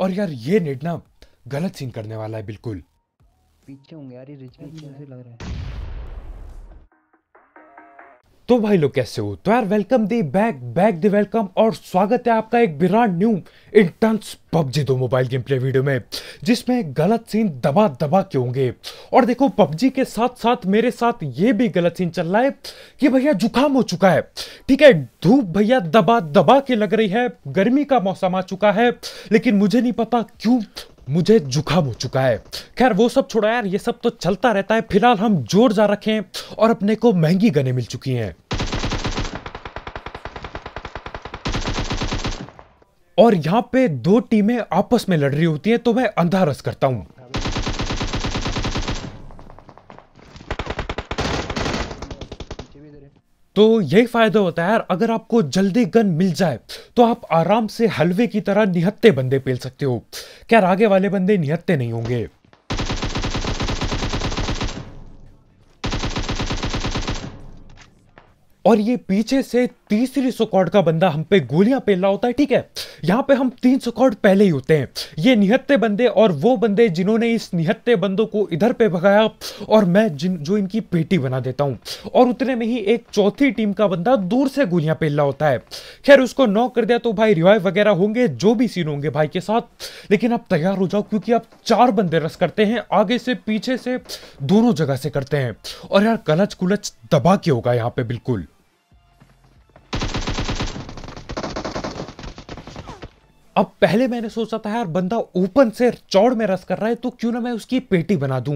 और यार ये नेट गलत सीन करने वाला है बिल्कुल पीछे होंगे यार ये रिच लग रहा है तो भाई लोग कैसे हो तो यार welcome the back back the welcome और स्वागत है आपका एक बिराट न्यू इंटर्न्स पबजी दो मोबाइल गेम प्ले वीडियो में जिसमें गलत सीन दबा दबा के होंगे और देखो पबजी के साथ साथ मेरे साथ ये भी गलत सीन चल रहा है कि भैया जुकाम हो चुका है ठीक है धूप भैया दबा दबा के लग रही है गर्मी का मौसम आ चुका है लेकिन मुझे नहीं पता क्यों मुझे जुकाम हो चुका है खैर वो सब छोड़ा यार ये सब तो चलता रहता है फिलहाल हम जोर जा रखे हैं और अपने को महंगी गने मिल चुकी हैं और यहाँ पे दो टीमें आपस में लड़ रही होती हैं तो मैं अंधा रस करता हूँ तो यही फायदा होता है यार अगर आपको जल्दी गन मिल जाए तो आप आराम से हलवे की तरह निहत्ते बंदे पेल सकते हो क्या आगे वाले बंदे निहत्ते नहीं होंगे और ये पीछे से तीसरी सुकॉड का बंदा हम पे गोलियां पेल रहा होता है ठीक है यहाँ पे हम तीन सौ करोड़ पहले ही होते हैं ये निहत्ते बंदे और वो बंदे जिन्होंने इस निहत्ते बंदों को इधर पे भगाया और मैं जिन जो इनकी पेटी बना देता हूँ और उतने में ही एक चौथी टीम का बंदा दूर से गोलियां पेल होता है खैर उसको नौ कर दिया तो भाई रिवाइव वगैरह होंगे जो भी सीन होंगे भाई के साथ लेकिन आप तैयार हो जाओ क्योंकि आप चार बंदे रस करते हैं आगे से पीछे से दोनों जगह से करते हैं और यार कलच कुलच दबा के होगा यहाँ पे बिल्कुल अब पहले मैंने सोचा था यार बंदा ओपन से चौड़ में रस कर रहा है तो क्यों ना मैं उसकी पेटी बना दूं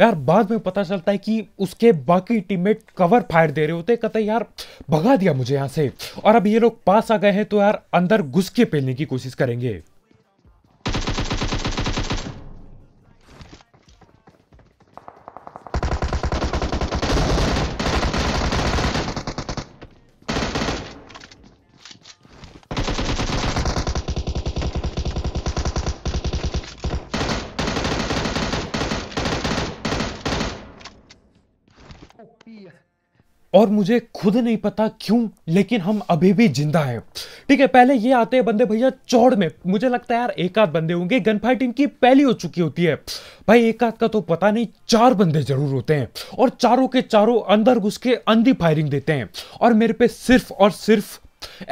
यार बाद में पता चलता है कि उसके बाकी टीममेट कवर फायर दे रहे होते कहते यार भगा दिया मुझे यहां से और अब ये लोग पास आ गए हैं तो यार अंदर घुस के पेलने की कोशिश करेंगे और मुझे खुद नहीं पता क्यों लेकिन हम अभी भी जिंदा हैं ठीक है पहले ये आते हैं बंदे भैया चौड़ में मुझे लगता है यार एक आध बंदे होंगे गन फाइटिंग की पहली हो चुकी होती है भाई एक आध का तो पता नहीं चार बंदे जरूर होते हैं और चारों के चारों अंदर घुस के अंधी फायरिंग देते हैं और मेरे पे सिर्फ और सिर्फ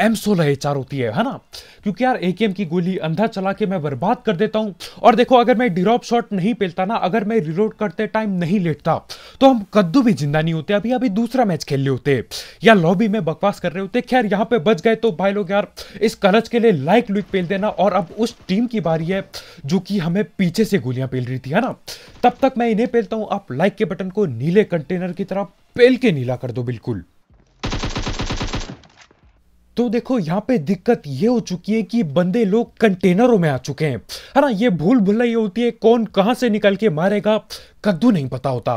एम सोलह एच आर होती है है ना क्योंकि यार ए की गोली अंधा चला के मैं बर्बाद कर देता हूँ और देखो अगर मैं ड्रॉप शॉट नहीं पेलता ना अगर मैं रिलोड करते टाइम नहीं लेटता तो हम कद्दू भी जिंदा नहीं होते अभी अभी दूसरा मैच खेल रहे होते या लॉबी में बकवास कर रहे होते खैर यहाँ पे बच गए तो भाई लोग यार इस कलच के लिए लाइक लुक पेल देना और अब उस टीम की बारी है जो कि हमें पीछे से गोलियां पेल रही थी है ना तब तक मैं इन्हें पेलता हूँ आप लाइक के बटन को नीले कंटेनर की तरफ पेल के नीला कर दो बिल्कुल तो देखो यहाँ पे दिक्कत ये हो चुकी है कि बंदे लोग कंटेनरों में आ चुके हैं है ना ये भूल भुलाई होती है कौन कहाँ से निकल के मारेगा कद्दू नहीं पता होता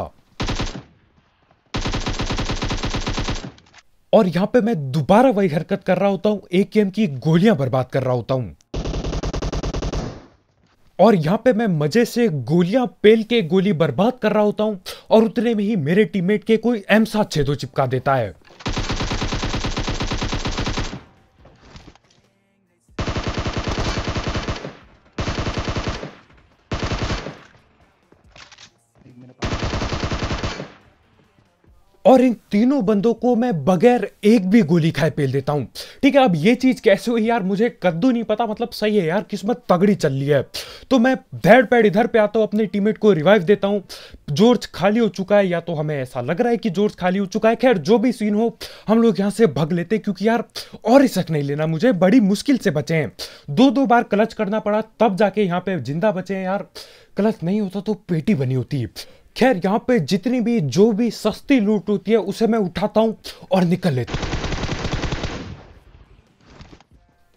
और यहाँ पे मैं दोबारा वही हरकत कर रहा होता हूँ ए की गोलियां बर्बाद कर रहा होता हूँ और यहाँ पे मैं मजे से गोलियां पेल के गोली बर्बाद कर रहा होता हूँ और उतने में ही मेरे टीममेट के कोई सात छेदो चिपका देता है और इन तीनों बंदों को मैं बगैर एक भी गोली खाए पेल देता हूँ ठीक है अब ये चीज़ कैसे हुई यार मुझे कद्दू नहीं पता मतलब सही है यार किस्मत तगड़ी चल रही है तो मैं धैड़ पैड इधर पे आता हूँ अपने टीममेट को रिवाइव देता हूँ जोर्ज खाली हो चुका है या तो हमें ऐसा लग रहा है कि जोर्ज खाली हो चुका है खैर जो भी सीन हो हम लोग यहाँ से भग लेते हैं क्योंकि यार और ही शक नहीं लेना मुझे बड़ी मुश्किल से बचे हैं दो दो बार क्लच करना पड़ा तब जाके यहाँ पे जिंदा बचे हैं यार क्लच नहीं होता तो पेटी बनी होती खैर यहाँ पे जितनी भी जो भी सस्ती लूट होती है उसे मैं उठाता हूँ और निकल लेता हूँ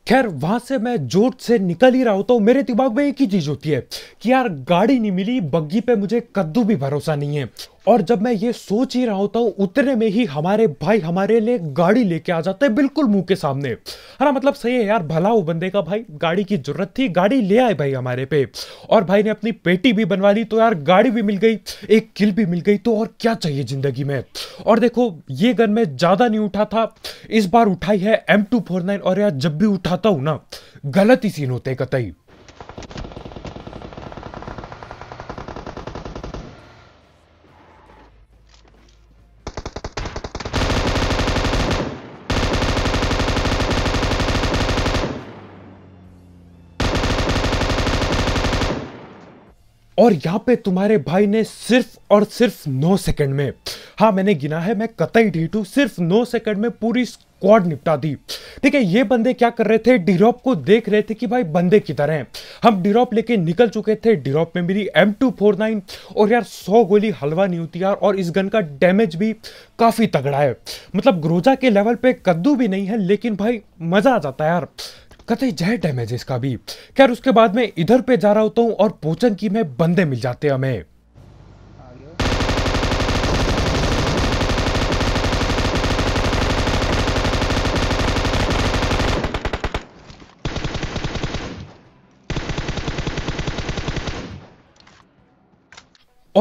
खैर वहां से मैं जोर से निकल ही रहा होता हूँ मेरे दिमाग में एक ही चीज होती है कि यार गाड़ी नहीं मिली बग्गी पे मुझे कद्दू भी भरोसा नहीं है और जब मैं ये सोच ही रहा होता हूँ उतने में ही हमारे भाई हमारे लिए गाड़ी लेके आ जाते हैं बिल्कुल मुंह के सामने है ना मतलब सही है यार भला वो बंदे का भाई गाड़ी की जरूरत थी गाड़ी ले आए भाई हमारे पे और भाई ने अपनी पेटी भी बनवा ली तो यार गाड़ी भी मिल गई एक किल भी मिल गई तो और क्या चाहिए जिंदगी में और देखो ये गन मैं ज़्यादा नहीं उठा था इस बार उठाई है एम और यार जब भी उठाता हूँ ना गलत ही सीन होते कतई और यहाँ पे तुम्हारे भाई ने सिर्फ और सिर्फ नौ सेकंड में हाँ मैंने गिना है मैं कतई ढीटू सिर्फ नौ सेकंड में पूरी स्क्वाड निपटा दी ठीक है ये बंदे क्या कर रहे थे डिरोप को देख रहे थे कि भाई बंदे किधर हैं हम डिरोप लेके निकल चुके थे डिरोप में मेरी एम टू फोर नाइन और यार सौ गोली हलवा नहीं होती यार और इस गन का डैमेज भी काफ़ी तगड़ा है मतलब ग्रोजा के लेवल पे कद्दू भी नहीं है लेकिन भाई मज़ा आ जाता है यार कतई जय डैमेज इसका भी खैर उसके बाद में इधर पे जा रहा होता हूँ और पोचन की में बंदे मिल जाते हैं हमें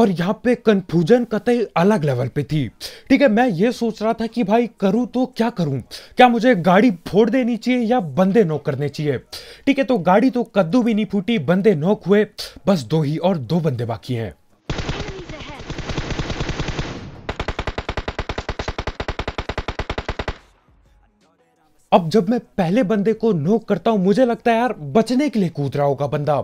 और यहाँ पे कंफ्यूजन कतई अलग लेवल पे थी ठीक है मैं ये सोच रहा था कि भाई करूँ तो क्या करूँ क्या मुझे गाड़ी फोड़ देनी चाहिए या बंदे नोक करने चाहिए ठीक है तो गाड़ी तो कद्दू भी नहीं फूटी बंदे नोक हुए बस दो ही और दो बंदे बाकी हैं अब जब मैं पहले बंदे को नोक करता हूं मुझे लगता है यार बचने के लिए कूद रहा होगा बंदा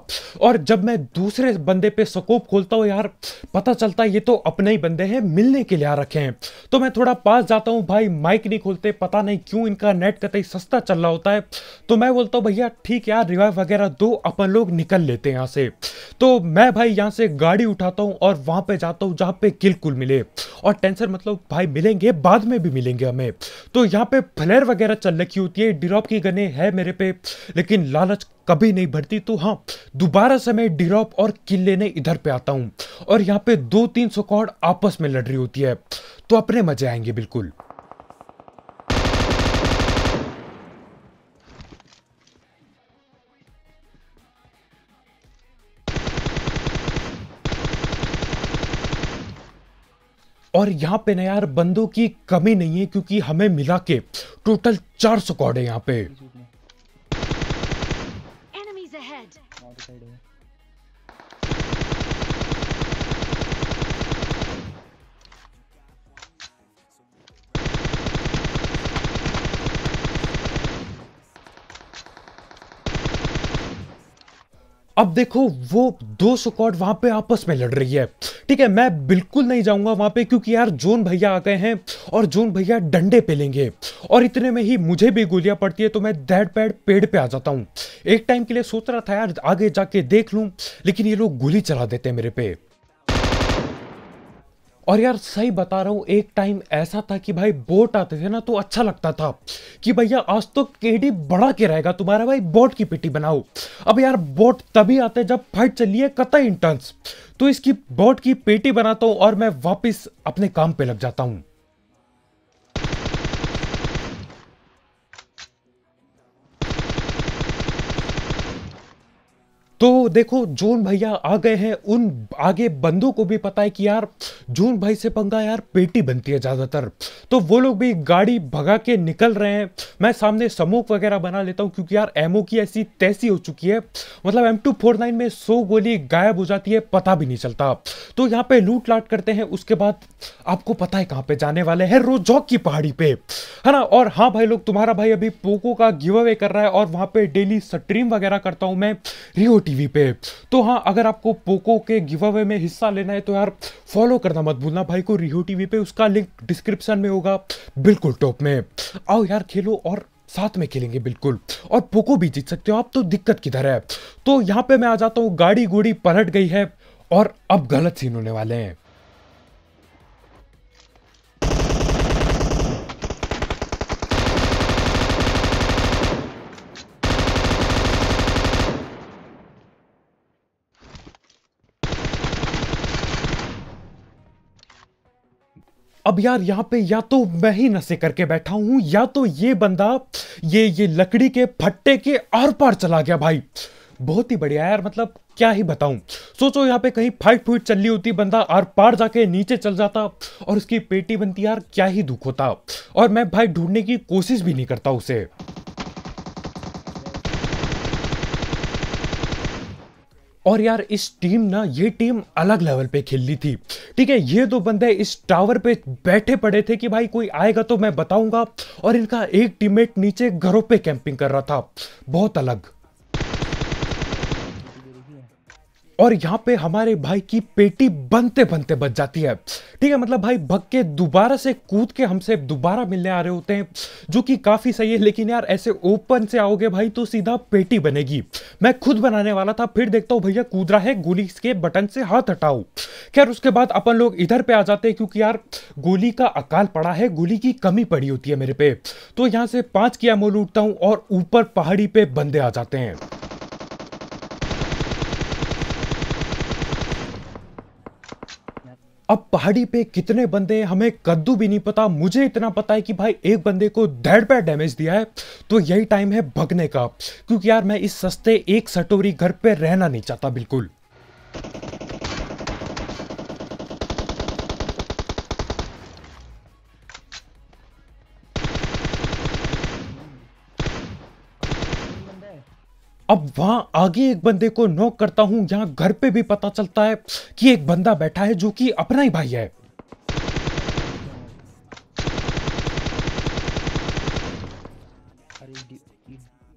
और जब मैं दूसरे बंदे पे सकोप खोलता हूं यार पता चलता है ये तो अपने ही बंदे हैं मिलने के लिए आ रखे हैं तो मैं थोड़ा पास जाता हूं भाई माइक नहीं खोलते पता नहीं क्यों इनका नेट कतई सस्ता चल रहा होता है तो मैं बोलता हूँ भैया ठीक यार रिवाइव वगैरह दो अपन लोग निकल लेते हैं यहाँ से तो मैं भाई यहाँ से गाड़ी उठाता हूँ और वहां पर जाता हूँ जहाँ पे किलकुल मिले और टेंसर मतलब भाई मिलेंगे बाद में भी मिलेंगे हमें तो यहाँ पे फ्लेयर वगैरह चल रखी की होती है डिरॉप की गने है मेरे पे लेकिन लालच कभी नहीं भरती तो हाँ दोबारा से मैं डिरॉप और किल लेने इधर पे आता हूँ और यहाँ पे दो तीन सौ कॉड आपस में लड़ रही होती है तो अपने मजे आएंगे बिल्कुल और यहाँ पे ना यार बंदों की कमी नहीं है क्योंकि हमें मिला के टोटल चार सौ कॉड है यहाँ पे अब देखो वो दो सुकॉट वहां पे आपस में लड़ रही है ठीक है मैं बिल्कुल नहीं जाऊंगा वहां पे क्योंकि यार जोन भैया आ गए हैं और जोन भैया डंडे पे लेंगे और इतने में ही मुझे भी गोलियां पड़ती है तो मैं दैट पैड पेड़ पे आ जाता हूँ एक टाइम के लिए सोच रहा था यार आगे जाके देख लू लेकिन ये लोग गोली चला देते हैं मेरे पे और यार सही बता रहा हूँ एक टाइम ऐसा था कि भाई बोट आते थे ना तो अच्छा लगता था कि भैया आज तो केडी बड़ा के रहेगा तुम्हारा भाई बोट की पिटी बनाओ अब यार बोट तभी आते जब फाइट चलिए कतई इंटर्न्स तो इसकी बोट की पेटी बनाता हूँ और मैं वापस अपने काम पे लग जाता हूँ तो देखो जून भैया आ गए हैं उन आगे बंदों को भी पता है कि यार जून भाई से पंगा यार पेटी बनती है ज़्यादातर तो वो लोग भी गाड़ी भगा के निकल रहे हैं मैं सामने समोक वगैरह बना लेता हूँ क्योंकि यार एमओ की ऐसी तैसी हो चुकी है मतलब एम टू फोर नाइन में सो गोली गायब हो जाती है पता भी नहीं चलता तो यहाँ पे लूट लाट करते हैं उसके बाद आपको पता है कहाँ पे जाने वाले हैं रोजौक की पहाड़ी पे है ना और हाँ भाई लोग तुम्हारा भाई अभी पोको का गिव अवे कर रहा है और वहाँ पे डेली स्ट्रीम वगैरह करता हूँ मैं रिओ टीवी पे तो हाँ अगर आपको पोको के गिव अवे में हिस्सा लेना है तो यार फॉलो करना मत भूलना भाई को रिहो टीवी पे उसका लिंक डिस्क्रिप्शन में होगा बिल्कुल टॉप में आओ यार खेलो और साथ में खेलेंगे बिल्कुल और पोको भी जीत सकते हो आप तो दिक्कत किधर है तो यहाँ पे मैं आ जाता हूँ गाड़ी गोड़ी पलट गई है और अब गलत सीन होने वाले हैं अब यार यहाँ पे या तो मैं ही नशे करके बैठा हूं या तो ये बंदा ये ये लकड़ी के फट्टे के आर पार चला गया भाई बहुत ही बढ़िया यार मतलब क्या ही बताऊं सोचो यहाँ पे कहीं फाइट फूट चल रही होती बंदा आर पार जाके नीचे चल जाता और उसकी पेटी बनती यार क्या ही दुख होता और मैं भाई ढूंढने की कोशिश भी नहीं करता उसे और यार इस टीम ना ये टीम अलग लेवल पे खेल रही थी ठीक है ये दो बंदे इस टावर पे बैठे पड़े थे कि भाई कोई आएगा तो मैं बताऊंगा और इनका एक टीममेट नीचे घरों पे कैंपिंग कर रहा था बहुत अलग और यहाँ पे हमारे भाई की पेटी बनते बनते बच जाती है ठीक है मतलब भाई भग के दोबारा से कूद के हमसे दोबारा मिलने आ रहे होते हैं जो कि काफ़ी सही है लेकिन यार ऐसे ओपन से आओगे भाई तो सीधा पेटी बनेगी मैं खुद बनाने वाला था फिर देखता हूँ भैया कूद रहा है गोली के बटन से हाथ हटाओ खैर उसके बाद अपन लोग इधर पे आ जाते हैं क्योंकि यार गोली का अकाल पड़ा है गोली की कमी पड़ी होती है मेरे पे तो यहाँ से पांच की अमोल उठता हूँ और ऊपर पहाड़ी पे बंदे आ जाते हैं अब पहाड़ी पे कितने बंदे हमें कद्दू भी नहीं पता मुझे इतना पता है कि भाई एक बंदे को धड़ पैर डैमेज दिया है तो यही टाइम है भगने का क्योंकि यार मैं इस सस्ते एक सटोरी घर पे रहना नहीं चाहता बिल्कुल अब वहां आगे एक बंदे को नॉक करता हूं यहां घर पे भी पता चलता है कि एक बंदा बैठा है जो कि अपना ही भाई है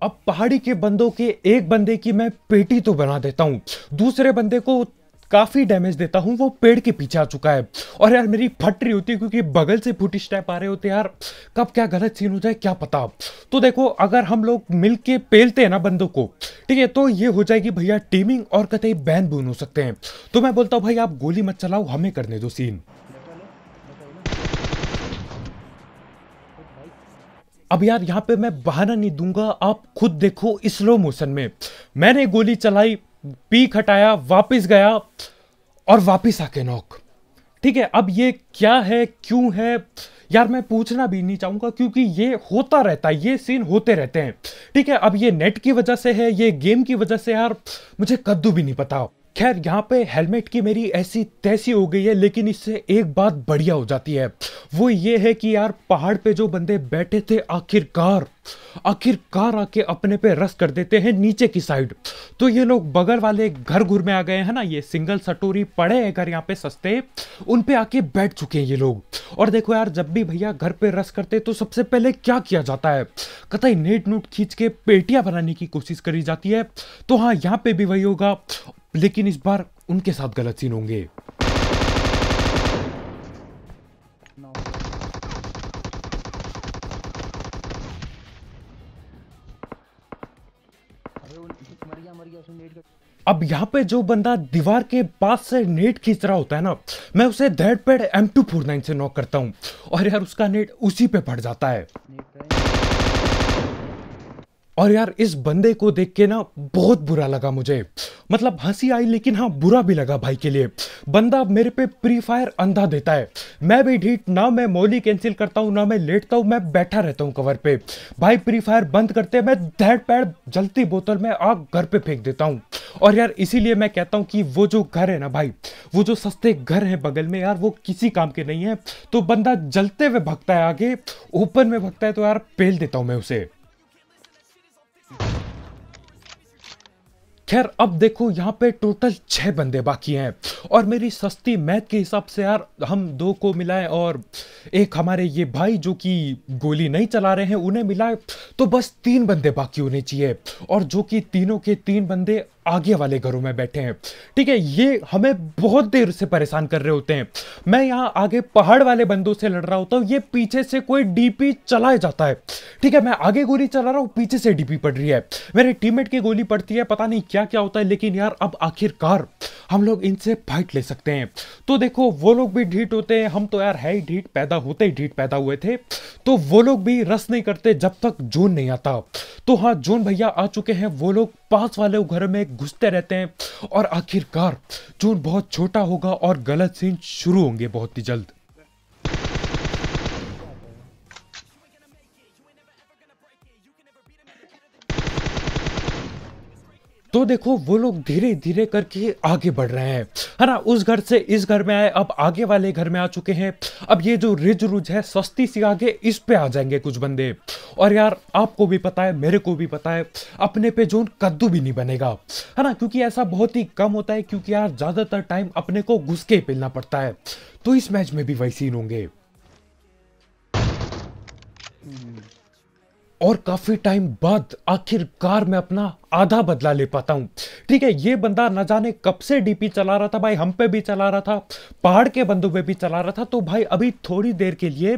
अब पहाड़ी के बंदों के एक बंदे की मैं पेटी तो बना देता हूं दूसरे बंदे को काफ़ी डैमेज देता हूँ वो पेड़ के पीछे आ चुका है और यार मेरी फट रही होती है क्योंकि बगल से फुट स्टेप आ रहे होते यार कब क्या गलत सीन हो जाए क्या पता तो देखो अगर हम लोग मिल के पेलते हैं ना बंदों को ठीक है तो ये हो जाएगी भैया टीमिंग और कतई बैन बून हो सकते हैं तो मैं बोलता हूँ भाई आप गोली मत चलाओ हमें करने दो सीन अब यार यहाँ पे मैं बहाना नहीं दूंगा आप खुद देखो स्लो मोशन में मैंने गोली चलाई पीक हटाया वापस गया और वापस आके नॉक ठीक है अब ये क्या है क्यों है यार मैं पूछना भी नहीं चाहूंगा क्योंकि ये होता रहता है ये सीन होते रहते हैं ठीक है अब ये नेट की वजह से है ये गेम की वजह से यार मुझे कद्दू भी नहीं पता खैर यहाँ पे हेलमेट की मेरी ऐसी तैसी हो गई है लेकिन इससे एक बात बढ़िया हो जाती है वो ये है कि यार पहाड़ पे जो बंदे बैठे थे आखिरकार आखिरकार आके अपने पे रस कर देते हैं नीचे की साइड तो ये लोग बगल वाले घर घुर में आ गए हैं ना ये सिंगल सटोरी पड़े हैं घर यहाँ पे सस्ते उन पे आके बैठ चुके हैं ये लोग और देखो यार जब भी भैया घर पे रस करते तो सबसे पहले क्या किया जाता है कतई नेट नूट खींच के पेटियां बनाने की कोशिश करी जाती है तो हाँ यहाँ पे भी वही होगा लेकिन इस बार उनके साथ गलत सीन होंगे अब यहाँ पे जो बंदा दीवार के पास से नेट खींच रहा होता है ना मैं उसे धैड पेड एम टू फोर नाइन से नॉक करता हूँ और यार उसका नेट उसी पे पड़ जाता है तो और यार इस बंदे को देख के ना बहुत बुरा लगा मुझे मतलब हंसी आई लेकिन हाँ बुरा भी लगा भाई के लिए बंदा मेरे पे प्री फायर अंधा देता है मैं भी ढीट ना मैं मोली कैंसिल करता हूँ ना मैं लेटता हूँ मैं बैठा रहता हूँ कवर पे भाई प्री फायर बंद करते मैं धैड पैड जलती बोतल में आग घर पे फेंक देता हूँ और यार इसीलिए मैं कहता हूँ कि वो जो घर है ना भाई वो जो सस्ते घर है बगल में यार वो किसी काम के नहीं है तो बंदा जलते हुए भगता है आगे ओपन में भगता है तो यार पेल देता हूँ मैं उसे खैर अब देखो यहाँ पे टोटल छः बंदे बाकी हैं और मेरी सस्ती मैथ के हिसाब से यार हम दो को मिलाए और एक हमारे ये भाई जो कि गोली नहीं चला रहे हैं उन्हें मिलाए तो बस तीन बंदे बाकी होने चाहिए और जो कि तीनों के तीन बंदे आगे वाले घरों में बैठे हैं ठीक है ये हमें बहुत देर से परेशान कर रहे होते हैं मैं यहाँ आगे पहाड़ वाले बंदों से लड़ रहा होता हूँ ये पीछे से कोई डीपी चलाया जाता है ठीक है मैं आगे गोली चला रहा हूँ पीछे से डीपी पड़ रही है मेरे टीममेट की गोली पड़ती है पता नहीं क्या क्या होता है लेकिन यार अब आखिरकार हम लोग इनसे फाइट ले सकते हैं तो देखो वो लोग भी ढीट होते हैं हम तो यार है ही ढीट पैदा होते ही ढीट पैदा हुए थे तो वो लोग भी रस नहीं करते जब तक जोन नहीं आता तो हाँ जोन भैया आ चुके हैं वो लोग पास वाले घर में घुसते रहते हैं और आखिरकार चून बहुत छोटा होगा और गलत सीन शुरू होंगे बहुत ही जल्द तो देखो वो लोग धीरे धीरे करके आगे बढ़ रहे हैं है ना उस घर से इस घर में आए अब आगे वाले घर में आ चुके हैं अब ये जो रिज रुज है सस्ती सी आगे इस पे आ जाएंगे कुछ बंदे और यार आपको भी पता है मेरे को भी पता है अपने पे जोन कद्दू भी नहीं बनेगा है ना क्योंकि ऐसा बहुत ही कम होता है क्योंकि यार ज़्यादातर टाइम अपने को घुस के पिलना पड़ता है तो इस मैच में भी वैसी होंगे हम्म। और काफी टाइम बाद आखिरकार मैं अपना आधा बदला ले पाता हूं ठीक है ये बंदा ना जाने कब से डीपी चला रहा था भाई हम पे भी चला रहा था पहाड़ के बंदों पे भी चला रहा था तो भाई अभी थोड़ी देर के लिए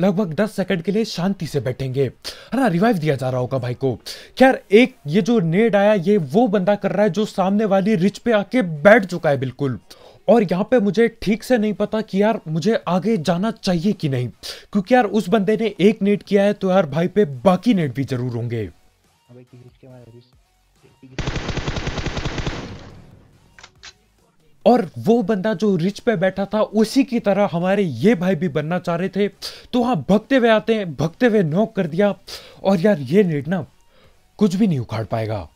लगभग 10 सेकंड के लिए शांति से बैठेंगे है ना रिवाइव दिया जा रहा होगा भाई को खैर एक ये जो नेड आया ये वो बंदा कर रहा है जो सामने वाली रिच पे आके बैठ चुका है बिल्कुल और यहाँ पे मुझे ठीक से नहीं पता कि यार मुझे आगे जाना चाहिए कि नहीं क्योंकि यार उस बंदे ने एक नेट किया है तो यार भाई पे बाकी नेट भी जरूर होंगे हाँ और वो बंदा जो रिच पे बैठा था उसी की तरह हमारे ये भाई भी बनना चाह रहे थे तो वहां भगते हुए आते हैं भगते हुए नॉक कर दिया और यार ये नेट ना कुछ भी नहीं उखाड़ पाएगा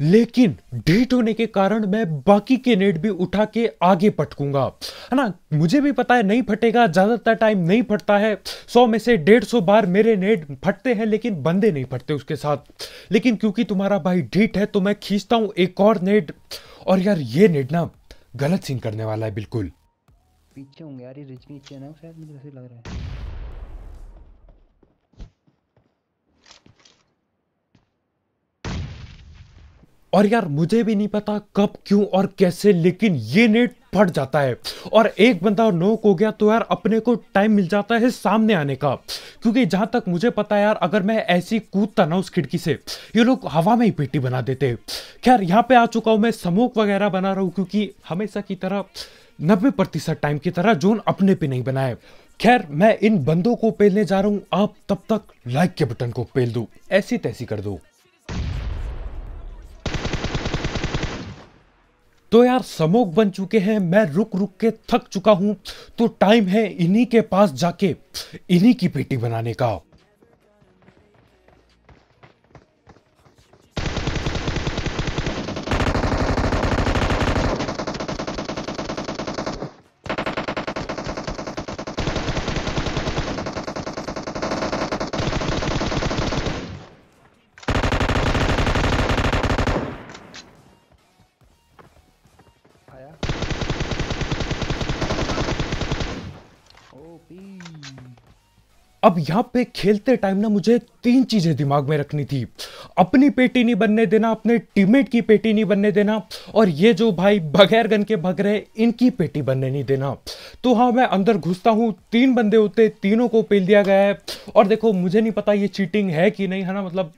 लेकिन डेट होने के कारण मैं बाकी के नेट भी उठा के आगे पटकूंगा है ना मुझे भी पता है नहीं फटेगा ज़्यादातर टाइम नहीं फटता है सौ में से डेढ़ सौ बार मेरे नेट फटते हैं लेकिन बंदे नहीं फटते उसके साथ लेकिन क्योंकि तुम्हारा भाई डेट है तो मैं खींचता हूँ एक और नेट और यार ये नेट ना गलत सीन करने वाला है बिल्कुल पीछे होंगे यार ये पीछे ना शायद मुझे लग रहा है और यार मुझे भी नहीं पता कब क्यों और कैसे लेकिन ये नेट फट जाता है और एक बंदा नोक हो गया तो यार अपने को टाइम मिल जाता है सामने आने का क्योंकि जहां तक मुझे पता है यार अगर मैं ऐसी कूदता ना उस खिड़की से ये लोग हवा में ही पेटी बना देते खैर यहाँ पे आ चुका हूं मैं समोक वगैरह बना रहा हूँ क्योंकि हमेशा की तरह नब्बे प्रतिशत टाइम की तरह जोन अपने पे नहीं बनाए खैर मैं इन बंदों को पेलने जा रहा हूँ आप तब तक लाइक के बटन को पेल दो ऐसी तैसी कर दो तो यार समोक बन चुके हैं मैं रुक रुक के थक चुका हूं तो टाइम है इन्हीं के पास जाके इन्हीं की पेटी बनाने का अब यहाँ पे खेलते टाइम ना मुझे तीन चीज़ें दिमाग में रखनी थी अपनी पेटी नहीं बनने देना अपने टीममेट की पेटी नहीं बनने देना और ये जो भाई बगैर गन के भग रहे इनकी पेटी बनने नहीं देना तो हाँ मैं अंदर घुसता हूँ तीन बंदे होते तीनों को पेल दिया गया है और देखो मुझे नहीं पता ये चीटिंग है कि नहीं है ना मतलब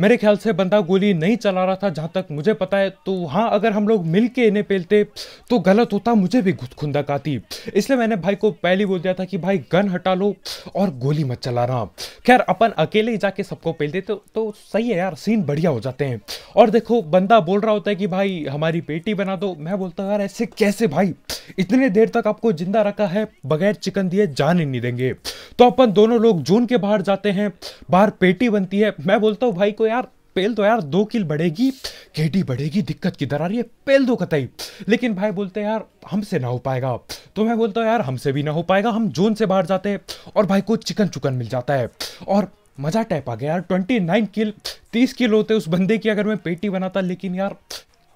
मेरे ख्याल से बंदा गोली नहीं चला रहा था जहाँ तक मुझे पता है तो हाँ अगर हम लोग मिल के इन्हें पेलते तो गलत होता मुझे भी खुद खुंदक आती इसलिए मैंने भाई को पहले बोल दिया था कि भाई गन हटा लो और गोली मत चलाना खैर अपन अकेले ही जाके सबको पेलते तो, तो सही है यार सीन बढ़िया हो जाते हैं और देखो बंदा बोल रहा होता है कि भाई हमारी पेटी बना दो मैं बोलता यार ऐसे कैसे भाई इतने देर तक आपको जिंदा रखा है बगैर चिकन दिए जान ही नहीं देंगे तो अपन दोनों लोग जून के बाहर जाते हैं बाहर पेटी बनती है मैं बोलता हूँ भाई को तो यार पेल तो यार दो किल बढ़ेगी केडी बढ़ेगी दिक्कत किधर आ रही है पेल दो कतई लेकिन भाई बोलते हैं यार हमसे ना हो पाएगा तो मैं बोलता हूँ यार हमसे भी ना हो पाएगा हम जोन से बाहर जाते हैं और भाई को चिकन चुकन मिल जाता है और मज़ा टाइप आ गया यार ट्वेंटी नाइन किल तीस किल होते उस बंदे की अगर मैं पेटी बनाता लेकिन यार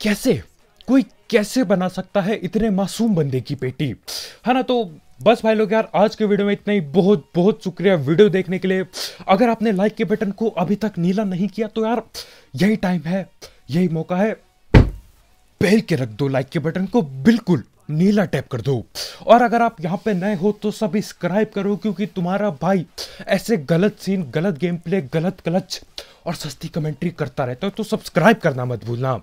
कैसे कोई कैसे बना सकता है इतने मासूम बंदे की पेटी है ना तो बस भाई लोग यार आज के वीडियो में इतना ही बहुत बहुत शुक्रिया वीडियो देखने के लिए अगर आपने लाइक के बटन को अभी तक नीला नहीं किया तो यार यही टाइम है यही मौका है पहल के रख दो लाइक के बटन को बिल्कुल नीला टैप कर दो और अगर आप यहाँ पे नए हो तो सब्सक्राइब करो क्योंकि तुम्हारा भाई ऐसे गलत सीन गलत गेम प्ले गलत क्लच और सस्ती कमेंट्री करता रहता है तो सब्सक्राइब करना मत भूलना